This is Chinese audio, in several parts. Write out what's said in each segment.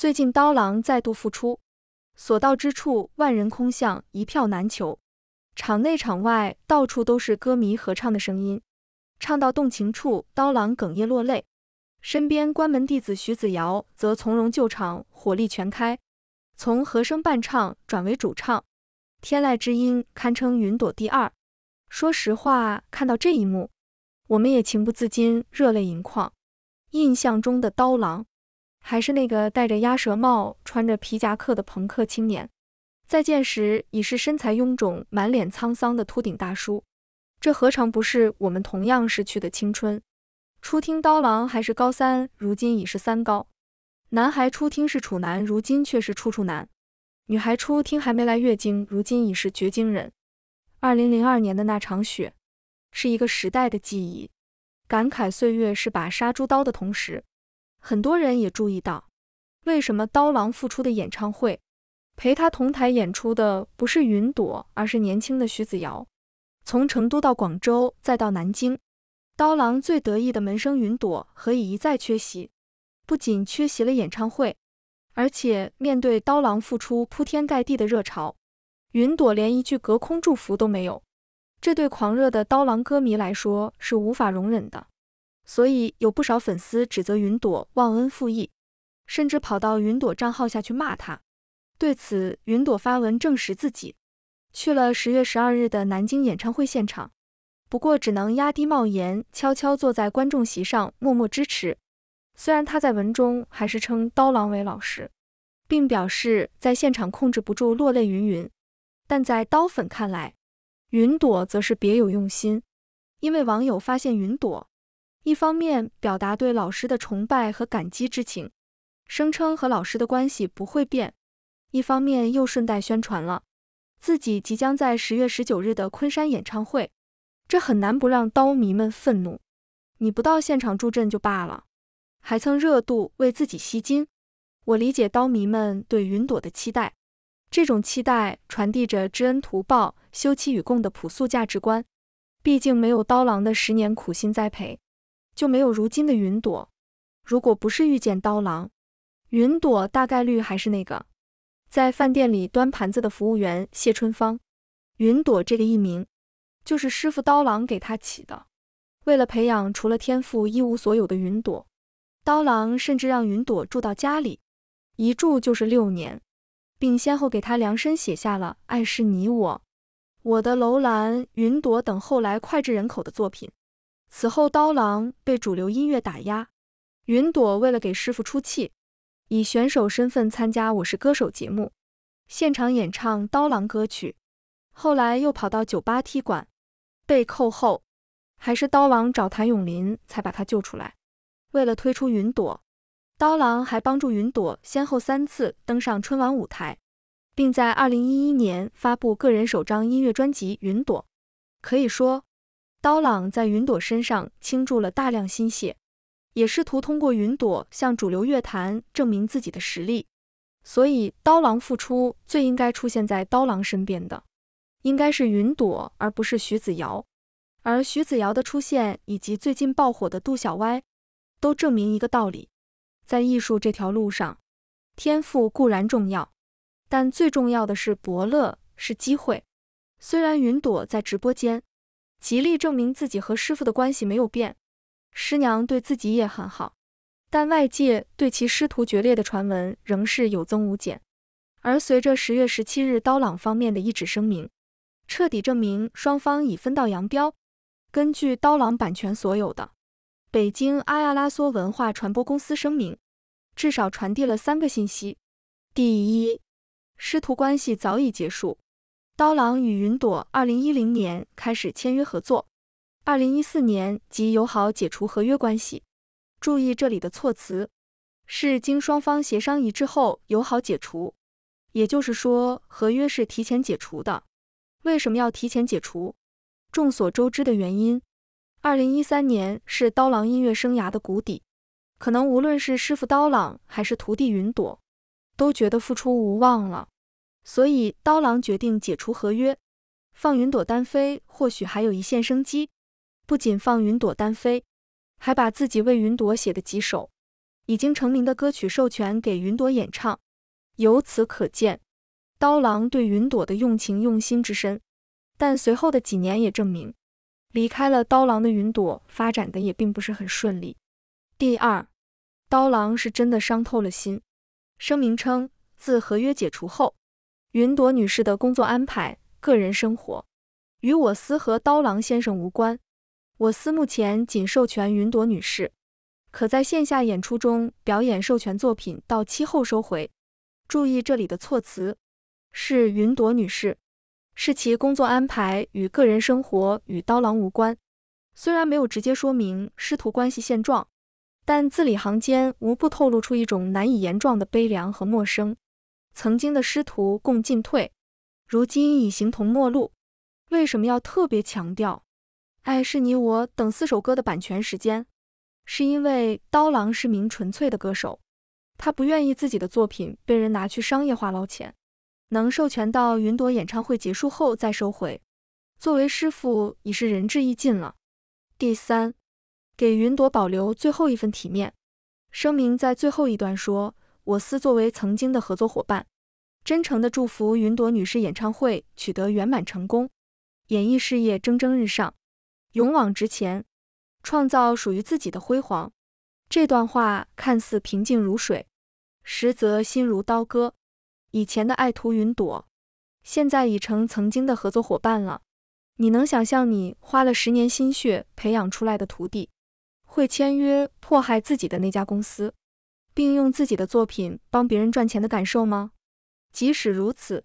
最近，刀郎再度复出，所到之处万人空巷，一票难求。场内场外到处都是歌迷合唱的声音，唱到动情处，刀郎哽咽落泪，身边关门弟子徐子尧则从容救场，火力全开，从和声伴唱转为主唱，天籁之音堪称云朵第二。说实话，看到这一幕，我们也情不自禁热泪盈眶。印象中的刀郎。还是那个戴着鸭舌帽、穿着皮夹克的朋克青年，再见时已是身材臃肿、满脸沧桑的秃顶大叔。这何尝不是我们同样逝去的青春？初听刀郎还是高三，如今已是三高。男孩初听是处男，如今却是处处男。女孩初听还没来月经，如今已是绝经人。二零零二年的那场雪，是一个时代的记忆。感慨岁月是把杀猪刀的同时。很多人也注意到，为什么刀郎复出的演唱会，陪他同台演出的不是云朵，而是年轻的徐子尧？从成都到广州，再到南京，刀郎最得意的门生云朵何以一再缺席？不仅缺席了演唱会，而且面对刀郎复出铺天盖地的热潮，云朵连一句隔空祝福都没有，这对狂热的刀郎歌迷来说是无法容忍的。所以有不少粉丝指责云朵忘恩负义，甚至跑到云朵账号下去骂他。对此，云朵发文证实自己去了十月十二日的南京演唱会现场，不过只能压低帽檐，悄悄坐在观众席上默默支持。虽然他在文中还是称刀郎为老师，并表示在现场控制不住落泪云云，但在刀粉看来，云朵则是别有用心，因为网友发现云朵。一方面表达对老师的崇拜和感激之情，声称和老师的关系不会变；一方面又顺带宣传了自己即将在十月十九日的昆山演唱会，这很难不让刀迷们愤怒。你不到现场助阵就罢了，还蹭热度为自己吸金。我理解刀迷们对云朵的期待，这种期待传递着知恩图报、休戚与共的朴素价值观。毕竟没有刀郎的十年苦心栽培。就没有如今的云朵。如果不是遇见刀郎，云朵大概率还是那个在饭店里端盘子的服务员谢春芳。云朵这个艺名，就是师傅刀郎给他起的。为了培养除了天赋一无所有的云朵，刀郎甚至让云朵住到家里，一住就是六年，并先后给他量身写下了《爱是你我》《我的楼兰》《云朵》等后来脍炙人口的作品。此后，刀郎被主流音乐打压。云朵为了给师傅出气，以选手身份参加《我是歌手》节目，现场演唱刀郎歌曲。后来又跑到酒吧踢馆，被扣后，还是刀郎找谭咏麟才把他救出来。为了推出云朵，刀郎还帮助云朵先后三次登上春晚舞台，并在2011年发布个人首张音乐专辑《云朵》。可以说。刀郎在云朵身上倾注了大量心血，也试图通过云朵向主流乐坛证明自己的实力。所以，刀郎复出最应该出现在刀郎身边的，应该是云朵，而不是徐子尧。而徐子尧的出现，以及最近爆火的杜小歪，都证明一个道理：在艺术这条路上，天赋固然重要，但最重要的是伯乐，是机会。虽然云朵在直播间。极力证明自己和师傅的关系没有变，师娘对自己也很好，但外界对其师徒决裂的传闻仍是有增无减。而随着十月十七日刀郎方面的一纸声明，彻底证明双方已分道扬镳。根据刀郎版权所有的北京阿亚拉梭文化传播公司声明，至少传递了三个信息：第一，师徒关系早已结束。刀郎与云朵二零一零年开始签约合作，二零一四年即友好解除合约关系。注意这里的措辞是经双方协商一致后友好解除，也就是说合约是提前解除的。为什么要提前解除？众所周知的原因，二零一三年是刀郎音乐生涯的谷底，可能无论是师傅刀郎还是徒弟云朵，都觉得付出无望了。所以，刀郎决定解除合约，放云朵单飞，或许还有一线生机。不仅放云朵单飞，还把自己为云朵写的几首已经成名的歌曲授权给云朵演唱。由此可见，刀郎对云朵的用情用心之深。但随后的几年也证明，离开了刀郎的云朵发展的也并不是很顺利。第二，刀郎是真的伤透了心。声明称，自合约解除后。云朵女士的工作安排、个人生活与我司和刀郎先生无关。我司目前仅授权云朵女士可在线下演出中表演授权作品，到期后收回。注意这里的措辞是云朵女士，是其工作安排与个人生活与刀郎无关。虽然没有直接说明师徒关系现状，但字里行间无不透露出一种难以言状的悲凉和陌生。曾经的师徒共进退，如今已形同陌路，为什么要特别强调？爱是你我等四首歌的版权时间，是因为刀郎是名纯粹的歌手，他不愿意自己的作品被人拿去商业化捞钱，能授权到云朵演唱会结束后再收回，作为师傅已是仁至义尽了。第三，给云朵保留最后一份体面，声明在最后一段说。我司作为曾经的合作伙伴，真诚的祝福云朵女士演唱会取得圆满成功，演艺事业蒸蒸日上，勇往直前，创造属于自己的辉煌。这段话看似平静如水，实则心如刀割。以前的爱徒云朵，现在已成曾经的合作伙伴了。你能想象，你花了十年心血培养出来的徒弟，会签约迫害自己的那家公司？并用自己的作品帮别人赚钱的感受吗？即使如此，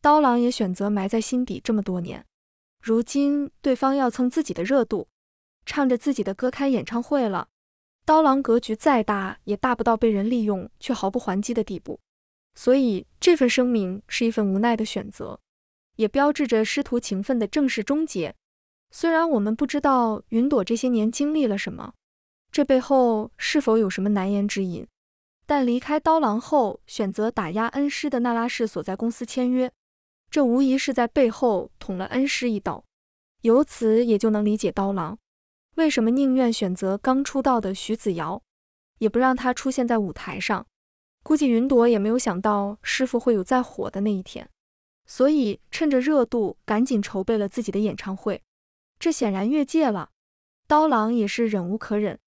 刀郎也选择埋在心底这么多年。如今对方要蹭自己的热度，唱着自己的歌开演唱会了。刀郎格局再大，也大不到被人利用却毫不还击的地步。所以这份声明是一份无奈的选择，也标志着师徒情分的正式终结。虽然我们不知道云朵这些年经历了什么，这背后是否有什么难言之隐？但离开刀郎后，选择打压恩师的那拉氏所在公司签约，这无疑是在背后捅了恩师一刀。由此也就能理解刀郎为什么宁愿选择刚出道的徐子尧，也不让他出现在舞台上。估计云朵也没有想到师傅会有再火的那一天，所以趁着热度赶紧筹备了自己的演唱会。这显然越界了，刀郎也是忍无可忍。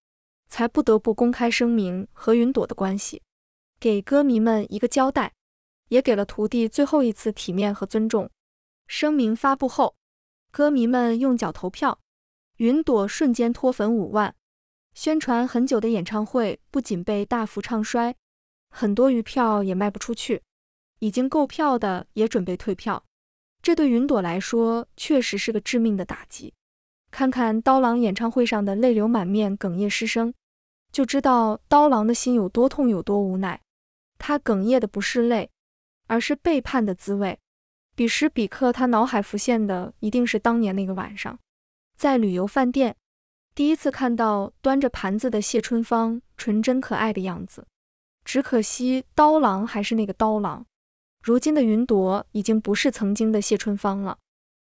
才不得不公开声明和云朵的关系，给歌迷们一个交代，也给了徒弟最后一次体面和尊重。声明发布后，歌迷们用脚投票，云朵瞬间脱粉五万。宣传很久的演唱会不仅被大幅唱衰，很多余票也卖不出去，已经购票的也准备退票。这对云朵来说确实是个致命的打击。看看刀郎演唱会上的泪流满面、哽咽失声。就知道刀郎的心有多痛，有多无奈。他哽咽的不是泪，而是背叛的滋味。彼时彼刻，他脑海浮现的一定是当年那个晚上，在旅游饭店第一次看到端着盘子的谢春芳，纯真可爱的样子。只可惜，刀郎还是那个刀郎，如今的云朵已经不是曾经的谢春芳了。